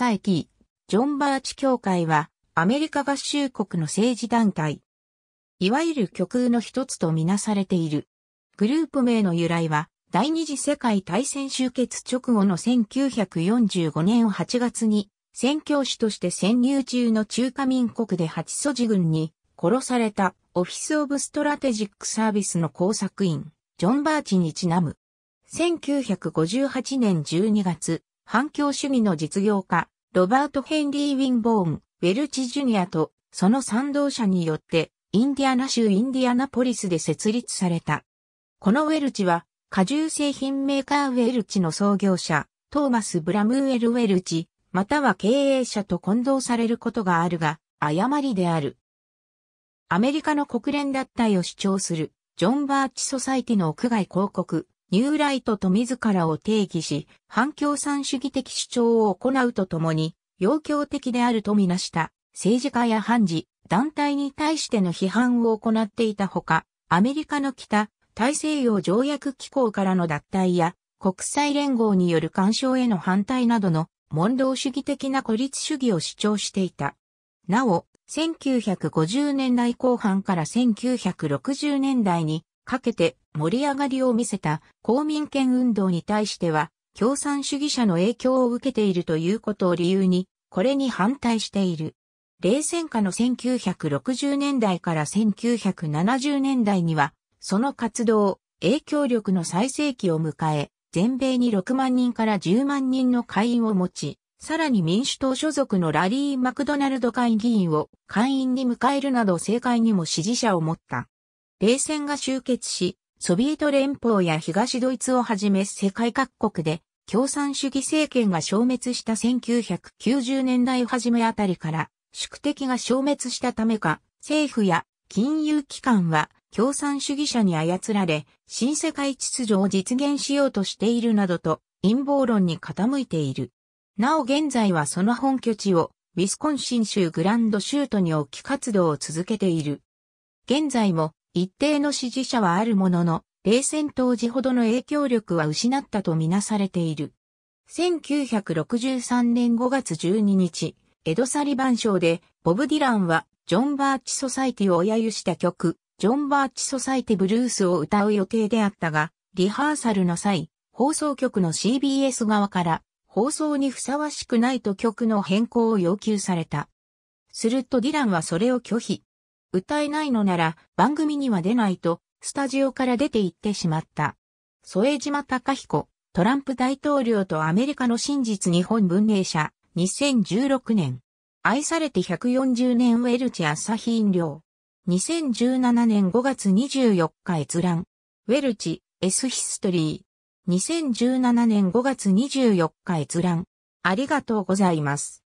佐駅、ジョンバーチ協会は、アメリカ合衆国の政治団体。いわゆる極右の一つとみなされている。グループ名の由来は、第二次世界大戦終結直後の1945年8月に、宣教師として潜入中の中華民国で八祖ジ軍に殺されたオフィス・オブ・ストラテジック・サービスの工作員、ジョン・バーチにちなむ。1958年12月、反共主義の実業家、ロバート・ヘンリー・ウィンボーン、ウェルチ・ジュニアと、その賛同者によって、インディアナ州インディアナポリスで設立された。このウェルチは、果汁製品メーカーウェルチの創業者、トーマス・ブラムウェル・ウェルチ、または経営者と混同されることがあるが、誤りである。アメリカの国連脱退を主張する、ジョン・バーチ・ソサイティの屋外広告、ニューライトと自らを定義し、反共産主義的主張を行うとともに、要強的であるとみなした政治家や判事、団体に対しての批判を行っていたほか、アメリカの北、大西洋条約機構からの脱退や、国際連合による干渉への反対などの、問答主義的な孤立主義を主張していた。なお、1950年代後半から1960年代にかけて盛り上がりを見せた公民権運動に対しては、共産主義者の影響を受けているということを理由に、これに反対している。冷戦下の1960年代から1970年代には、その活動、影響力の最盛期を迎え、全米に6万人から10万人の会員を持ち、さらに民主党所属のラリー・マクドナルド会議員を会員に迎えるなど政界にも支持者を持った。冷戦が終結し、ソビエト連邦や東ドイツをはじめ世界各国で共産主義政権が消滅した1990年代初めあたりから宿敵が消滅したためか政府や金融機関は共産主義者に操られ新世界秩序を実現しようとしているなどと陰謀論に傾いている。なお現在はその本拠地をウィスコンシン州グランドシュートに置き活動を続けている。現在も一定の支持者はあるものの、冷戦当時ほどの影響力は失ったとみなされている。1963年5月12日、エド・サリバン賞で、ボブ・ディランは、ジョン・バーチ・ソサイティを親揄した曲、ジョン・バーチ・ソサイティ・ブルースを歌う予定であったが、リハーサルの際、放送局の CBS 側から、放送にふさわしくないと曲の変更を要求された。するとディランはそれを拒否。歌えないのなら番組には出ないと、スタジオから出て行ってしまった。添島隆彦、トランプ大統領とアメリカの真実日本文明社、2016年。愛されて140年ウェルチ朝日飲料。2017年5月24日閲覧。ウェルチ、エスヒストリー。2017年5月24日閲覧。ありがとうございます。